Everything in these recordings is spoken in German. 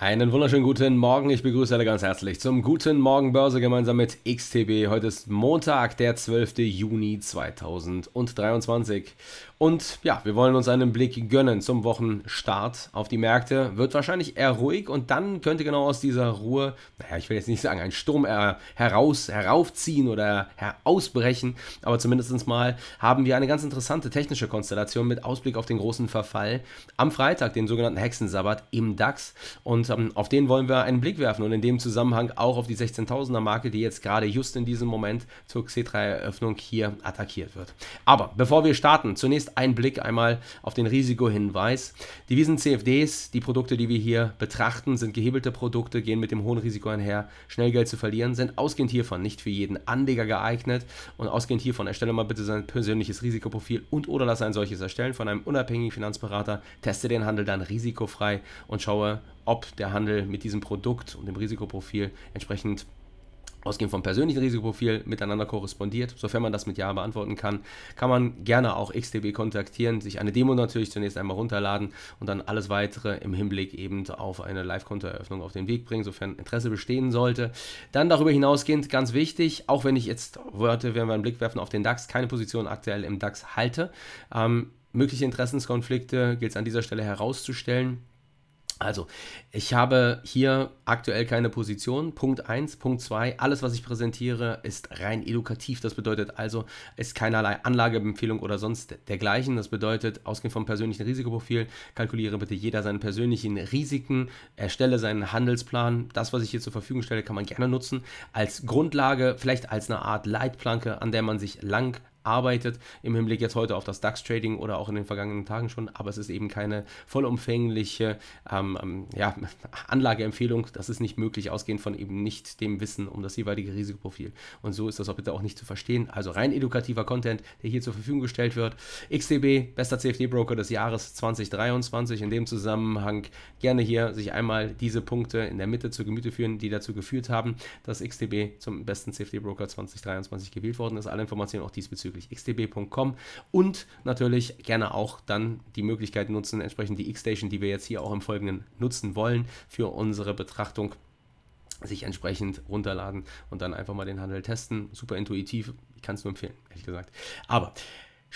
Einen wunderschönen guten Morgen. Ich begrüße alle ganz herzlich zum Guten Morgen Börse gemeinsam mit XTB. Heute ist Montag, der 12. Juni 2023. Und ja, wir wollen uns einen Blick gönnen zum Wochenstart auf die Märkte. Wird wahrscheinlich eher ruhig und dann könnte genau aus dieser Ruhe, naja, ich will jetzt nicht sagen, ein Sturm heraus, heraufziehen oder herausbrechen, aber zumindest mal haben wir eine ganz interessante technische Konstellation mit Ausblick auf den großen Verfall am Freitag, den sogenannten Hexensabbat im DAX. Und und ähm, auf den wollen wir einen Blick werfen und in dem Zusammenhang auch auf die 16.000er Marke, die jetzt gerade just in diesem Moment zur C3-Eröffnung hier attackiert wird. Aber bevor wir starten, zunächst ein Blick einmal auf den Risikohinweis. Die Wiesen CFDs, die Produkte, die wir hier betrachten, sind gehebelte Produkte, gehen mit dem hohen Risiko einher, schnell Geld zu verlieren, sind ausgehend hiervon nicht für jeden Anleger geeignet und ausgehend hiervon erstelle mal bitte sein persönliches Risikoprofil und oder lasse ein solches erstellen von einem unabhängigen Finanzberater, teste den Handel dann risikofrei und schaue, ob der Handel mit diesem Produkt und dem Risikoprofil entsprechend ausgehend vom persönlichen Risikoprofil miteinander korrespondiert. Sofern man das mit Ja beantworten kann, kann man gerne auch XTB kontaktieren, sich eine Demo natürlich zunächst einmal runterladen und dann alles weitere im Hinblick eben auf eine Live-Kontoeröffnung auf den Weg bringen, sofern Interesse bestehen sollte. Dann darüber hinausgehend ganz wichtig, auch wenn ich jetzt Wörter, wenn wir einen Blick werfen auf den DAX, keine Position aktuell im DAX halte. Ähm, mögliche Interessenskonflikte gilt es an dieser Stelle herauszustellen also, ich habe hier aktuell keine Position. Punkt 1, Punkt 2, alles, was ich präsentiere, ist rein edukativ. Das bedeutet also, ist keinerlei Anlageempfehlung oder sonst dergleichen. Das bedeutet, ausgehend vom persönlichen Risikoprofil, kalkuliere bitte jeder seine persönlichen Risiken, erstelle seinen Handelsplan. Das, was ich hier zur Verfügung stelle, kann man gerne nutzen als Grundlage, vielleicht als eine Art Leitplanke, an der man sich lang arbeitet im Hinblick jetzt heute auf das DAX-Trading oder auch in den vergangenen Tagen schon, aber es ist eben keine vollumfängliche ähm, ähm ja, Anlageempfehlung. Das ist nicht möglich, ausgehend von eben nicht dem Wissen um das jeweilige Risikoprofil. Und so ist das auch bitte auch nicht zu verstehen. Also rein edukativer Content, der hier zur Verfügung gestellt wird. XTB, bester CFD-Broker des Jahres 2023. In dem Zusammenhang gerne hier sich einmal diese Punkte in der Mitte zu Gemüte führen, die dazu geführt haben, dass XTB zum besten CFD-Broker 2023 gewählt worden ist. Alle Informationen auch diesbezüglich bezüglich xdb.com und natürlich gerne auch dann die Möglichkeit nutzen, entsprechend die X-Station, die wir jetzt hier auch im Folgenden nutzen wollen, für unsere Betrachtung sich entsprechend runterladen und dann einfach mal den Handel testen. Super intuitiv, ich kann es nur empfehlen, ehrlich gesagt. Aber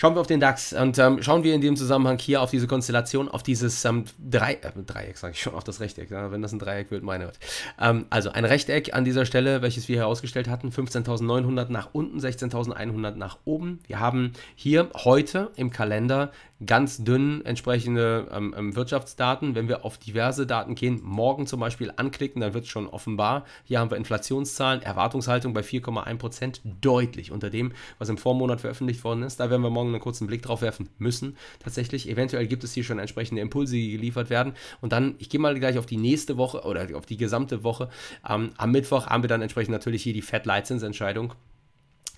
Schauen wir auf den DAX und ähm, schauen wir in dem Zusammenhang hier auf diese Konstellation, auf dieses ähm, Drei äh, Dreieck, sage ich schon, auf das Rechteck, ja, wenn das ein Dreieck wird, meine Gott. Ähm, also ein Rechteck an dieser Stelle, welches wir herausgestellt hatten, 15.900 nach unten, 16.100 nach oben. Wir haben hier heute im Kalender ganz dünn entsprechende ähm, ähm, Wirtschaftsdaten. Wenn wir auf diverse Daten gehen, morgen zum Beispiel anklicken, dann wird es schon offenbar. Hier haben wir Inflationszahlen, Erwartungshaltung bei 4,1 Prozent, deutlich unter dem, was im Vormonat veröffentlicht worden ist. Da werden wir morgen Auswirkungen einen kurzen Blick drauf werfen müssen. Tatsächlich, eventuell gibt es hier schon entsprechende Impulse, die geliefert werden. Und dann, ich gehe mal gleich auf die nächste Woche oder auf die gesamte Woche. Ähm, am Mittwoch haben wir dann entsprechend natürlich hier die Fed-Leitzinsentscheidung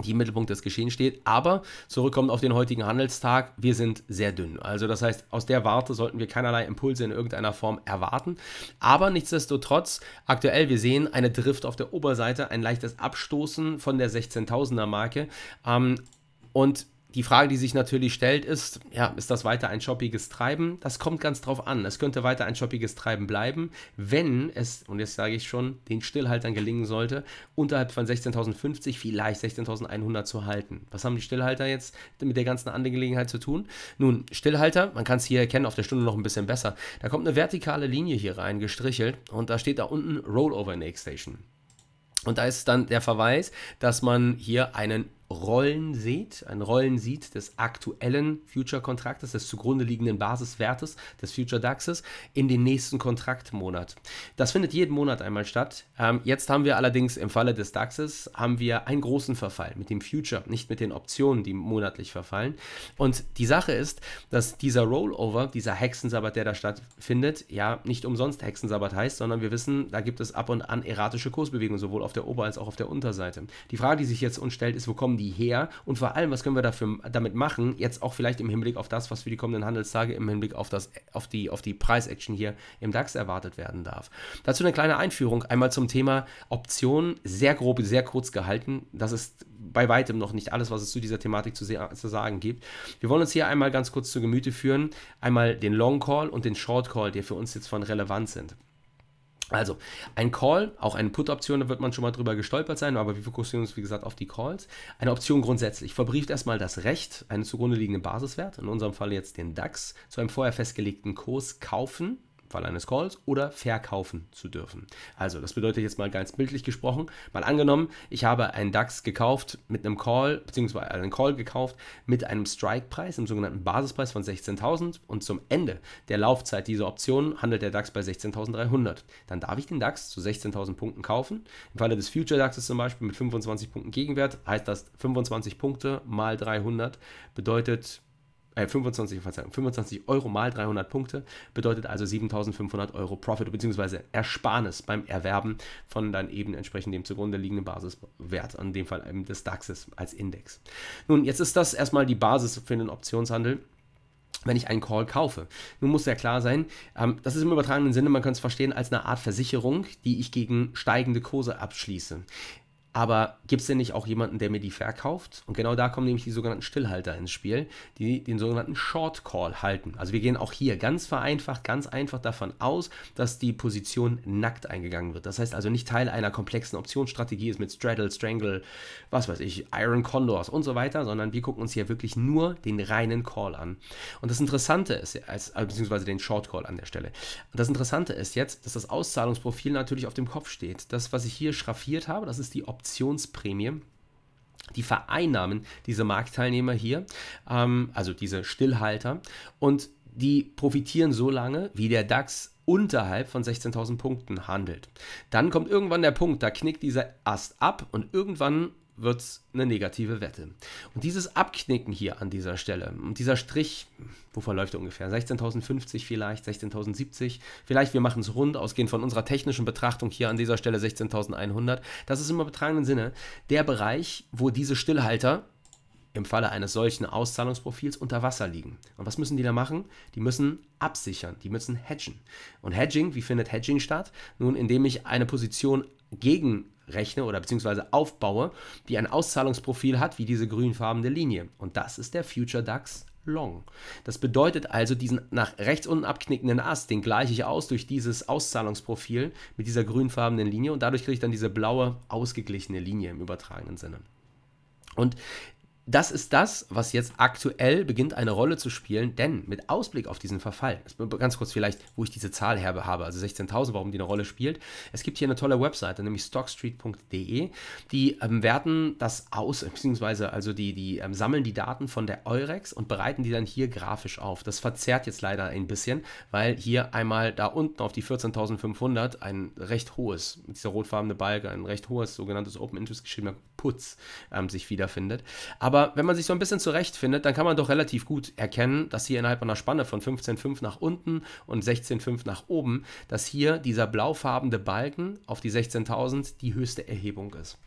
die im Mittelpunkt des Geschehens steht. Aber zurückkommend auf den heutigen Handelstag, wir sind sehr dünn. Also das heißt, aus der Warte sollten wir keinerlei Impulse in irgendeiner Form erwarten. Aber nichtsdestotrotz, aktuell, wir sehen eine Drift auf der Oberseite, ein leichtes Abstoßen von der 16.000er Marke. Ähm, und die Frage, die sich natürlich stellt, ist, ja, ist das weiter ein shoppiges Treiben? Das kommt ganz drauf an. Es könnte weiter ein shoppiges Treiben bleiben, wenn es, und jetzt sage ich schon, den Stillhaltern gelingen sollte, unterhalb von 16.050, vielleicht 16.100 zu halten. Was haben die Stillhalter jetzt mit der ganzen Angelegenheit zu tun? Nun, Stillhalter, man kann es hier erkennen, auf der Stunde noch ein bisschen besser. Da kommt eine vertikale Linie hier rein, gestrichelt, und da steht da unten Rollover Next Station. Und da ist dann der Verweis, dass man hier einen Rollen sieht, ein Rollen sieht des aktuellen Future-Kontraktes, des zugrunde liegenden Basiswertes des Future-DAXes in den nächsten Kontraktmonat. Das findet jeden Monat einmal statt. Ähm, jetzt haben wir allerdings im Falle des DAXes haben wir einen großen Verfall mit dem Future, nicht mit den Optionen, die monatlich verfallen. Und die Sache ist, dass dieser Rollover, dieser Hexensabbat, der da stattfindet, ja nicht umsonst Hexensabbat heißt, sondern wir wissen, da gibt es ab und an erratische Kursbewegungen, sowohl auf der Ober- als auch auf der Unterseite. Die Frage, die sich jetzt uns stellt, ist, wo kommen die die her und vor allem, was können wir dafür, damit machen, jetzt auch vielleicht im Hinblick auf das, was für die kommenden Handelstage im Hinblick auf, das, auf die, auf die Preisaction hier im DAX erwartet werden darf. Dazu eine kleine Einführung, einmal zum Thema Optionen, sehr grob, sehr kurz gehalten. Das ist bei weitem noch nicht alles, was es zu dieser Thematik zu, zu sagen gibt. Wir wollen uns hier einmal ganz kurz zu Gemüte führen, einmal den Long Call und den Short Call, die für uns jetzt von relevant sind. Also, ein Call, auch eine Put-Option, da wird man schon mal drüber gestolpert sein, aber wir fokussieren uns, wie gesagt, auf die Calls. Eine Option grundsätzlich verbrieft erstmal das Recht, einen zugrunde liegenden Basiswert, in unserem Fall jetzt den DAX, zu einem vorher festgelegten Kurs kaufen Fall eines Calls oder verkaufen zu dürfen. Also, das bedeutet jetzt mal ganz bildlich gesprochen, mal angenommen, ich habe einen DAX gekauft mit einem Call, beziehungsweise einen Call gekauft mit einem Strike-Preis, einem sogenannten Basispreis von 16.000 und zum Ende der Laufzeit dieser Option handelt der DAX bei 16.300. Dann darf ich den DAX zu 16.000 Punkten kaufen. Im Falle des Future DAXes zum Beispiel mit 25 Punkten Gegenwert heißt das 25 Punkte mal 300 bedeutet äh, 25, 25 Euro mal 300 Punkte bedeutet also 7500 Euro Profit bzw. Ersparnis beim Erwerben von dann eben entsprechend dem zugrunde liegenden Basiswert, in dem Fall eben des DAXes als Index. Nun, jetzt ist das erstmal die Basis für einen Optionshandel wenn ich einen Call kaufe. Nun muss ja klar sein, ähm, das ist im übertragenen Sinne, man kann es verstehen als eine Art Versicherung, die ich gegen steigende Kurse abschließe. Aber gibt es denn nicht auch jemanden, der mir die verkauft? Und genau da kommen nämlich die sogenannten Stillhalter ins Spiel, die den sogenannten Short Call halten. Also wir gehen auch hier ganz vereinfacht, ganz einfach davon aus, dass die Position nackt eingegangen wird. Das heißt also nicht Teil einer komplexen Optionsstrategie ist mit Straddle, Strangle, was weiß ich, Iron Condors und so weiter, sondern wir gucken uns hier wirklich nur den reinen Call an. Und das Interessante ist, äh, beziehungsweise den Short Call an der Stelle. Das Interessante ist jetzt, dass das Auszahlungsprofil natürlich auf dem Kopf steht. Das, was ich hier schraffiert habe, das ist die Option. Optionsprämie. Die vereinnahmen diese Marktteilnehmer hier, ähm, also diese Stillhalter, und die profitieren so lange, wie der DAX unterhalb von 16.000 Punkten handelt. Dann kommt irgendwann der Punkt, da knickt dieser Ast ab und irgendwann wird es eine negative Wette. Und dieses Abknicken hier an dieser Stelle und dieser Strich, wo verläuft er ungefähr? 16.050 vielleicht, 16.070, vielleicht wir machen es rund, ausgehend von unserer technischen Betrachtung hier an dieser Stelle 16.100. Das ist im übertragenen Sinne der Bereich, wo diese Stillhalter im Falle eines solchen Auszahlungsprofils unter Wasser liegen. Und was müssen die da machen? Die müssen absichern, die müssen hedgen. Und Hedging, wie findet Hedging statt? Nun, indem ich eine Position gegen rechne oder beziehungsweise aufbaue, die ein Auszahlungsprofil hat, wie diese grünfarbene Linie. Und das ist der Future DAX Long. Das bedeutet also, diesen nach rechts unten abknickenden Ast, den gleiche ich aus durch dieses Auszahlungsprofil mit dieser grünfarbenen Linie und dadurch kriege ich dann diese blaue, ausgeglichene Linie im übertragenen Sinne. Und das ist das, was jetzt aktuell beginnt, eine Rolle zu spielen, denn mit Ausblick auf diesen Verfall, ganz kurz vielleicht, wo ich diese Zahl her habe, also 16.000, warum die eine Rolle spielt. Es gibt hier eine tolle Webseite, nämlich stockstreet.de, die ähm, werten das aus, beziehungsweise also die, die ähm, sammeln die Daten von der Eurex und bereiten die dann hier grafisch auf. Das verzerrt jetzt leider ein bisschen, weil hier einmal da unten auf die 14.500 ein recht hohes, dieser rotfarbene Balken, ein recht hohes sogenanntes Open Interest geschrieben Putz ähm, sich wiederfindet. Aber wenn man sich so ein bisschen zurechtfindet, dann kann man doch relativ gut erkennen, dass hier innerhalb einer Spanne von 15,5 nach unten und 16,5 nach oben, dass hier dieser blaufarbene Balken auf die 16.000 die höchste Erhebung ist.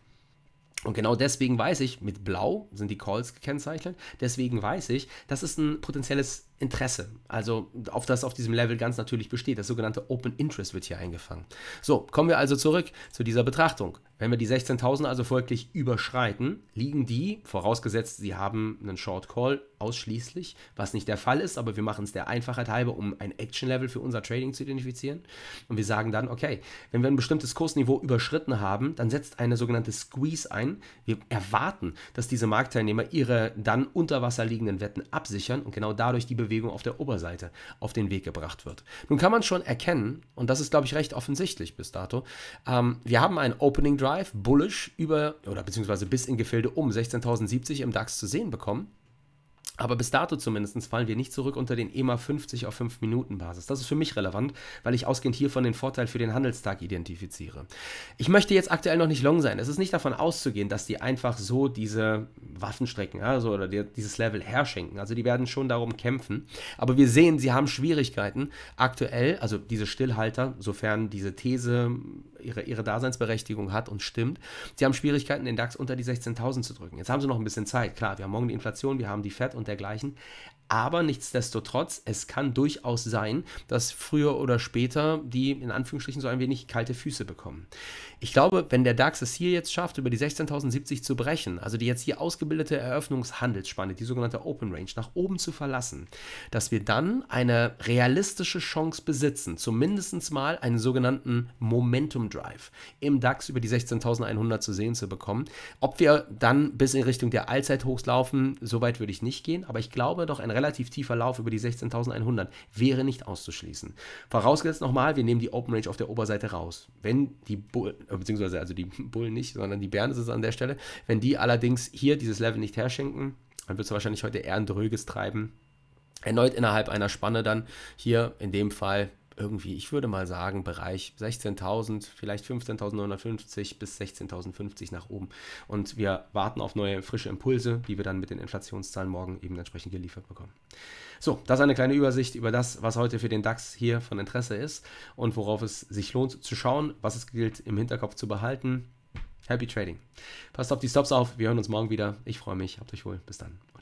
Und genau deswegen weiß ich, mit Blau sind die Calls gekennzeichnet, deswegen weiß ich, das ist ein potenzielles Interesse, also auf das auf diesem Level ganz natürlich besteht. Das sogenannte Open Interest wird hier eingefangen. So, kommen wir also zurück zu dieser Betrachtung. Wenn wir die 16.000 also folglich überschreiten, liegen die, vorausgesetzt sie haben einen Short Call, ausschließlich, was nicht der Fall ist, aber wir machen es der Einfachheit halber, um ein Action-Level für unser Trading zu identifizieren. Und wir sagen dann, okay, wenn wir ein bestimmtes Kursniveau überschritten haben, dann setzt eine sogenannte Squeeze ein. Wir erwarten, dass diese Marktteilnehmer ihre dann unter Wasser liegenden Wetten absichern und genau dadurch die Bewegung auf der Oberseite auf den Weg gebracht wird. Nun kann man schon erkennen, und das ist, glaube ich, recht offensichtlich bis dato, ähm, wir haben einen Opening Drive bullish über oder beziehungsweise bis in Gefilde um 16.070 im DAX zu sehen bekommen. Aber bis dato zumindest fallen wir nicht zurück unter den EMA 50 auf 5 Minuten Basis. Das ist für mich relevant, weil ich ausgehend hiervon den Vorteil für den Handelstag identifiziere. Ich möchte jetzt aktuell noch nicht long sein. Es ist nicht davon auszugehen, dass die einfach so diese Waffenstrecken also, oder die, dieses Level herschenken. Also die werden schon darum kämpfen. Aber wir sehen, sie haben Schwierigkeiten aktuell, also diese Stillhalter, sofern diese These ihre, ihre Daseinsberechtigung hat und stimmt. Sie haben Schwierigkeiten, den DAX unter die 16.000 zu drücken. Jetzt haben sie noch ein bisschen Zeit. Klar, wir haben morgen die Inflation, wir haben die FED und dergleichen. Aber nichtsdestotrotz, es kann durchaus sein, dass früher oder später die in Anführungsstrichen so ein wenig kalte Füße bekommen. Ich glaube, wenn der DAX es hier jetzt schafft, über die 16.070 zu brechen, also die jetzt hier ausgebildete Eröffnungshandelsspanne, die sogenannte Open Range, nach oben zu verlassen, dass wir dann eine realistische Chance besitzen, zumindest mal einen sogenannten Momentum Drive im DAX über die 16.100 zu sehen zu bekommen. Ob wir dann bis in Richtung der Allzeithochs laufen, so weit würde ich nicht gehen, aber ich glaube doch, ein relativ tiefer Lauf über die 16.100 wäre nicht auszuschließen. Vorausgesetzt nochmal, wir nehmen die Open Range auf der Oberseite raus. Wenn die äh, beziehungsweise also die Bullen nicht, sondern die Bären ist es an der Stelle. Wenn die allerdings hier dieses Level nicht herschenken, dann wird es wahrscheinlich heute eher ein dröges Treiben. Erneut innerhalb einer Spanne dann hier in dem Fall irgendwie, ich würde mal sagen, Bereich 16.000, vielleicht 15.950 bis 16.050 nach oben. Und wir warten auf neue frische Impulse, die wir dann mit den Inflationszahlen morgen eben entsprechend geliefert bekommen. So, das ist eine kleine Übersicht über das, was heute für den DAX hier von Interesse ist und worauf es sich lohnt zu schauen, was es gilt im Hinterkopf zu behalten. Happy Trading. Passt auf die Stops auf. Wir hören uns morgen wieder. Ich freue mich. Habt euch wohl. Bis dann.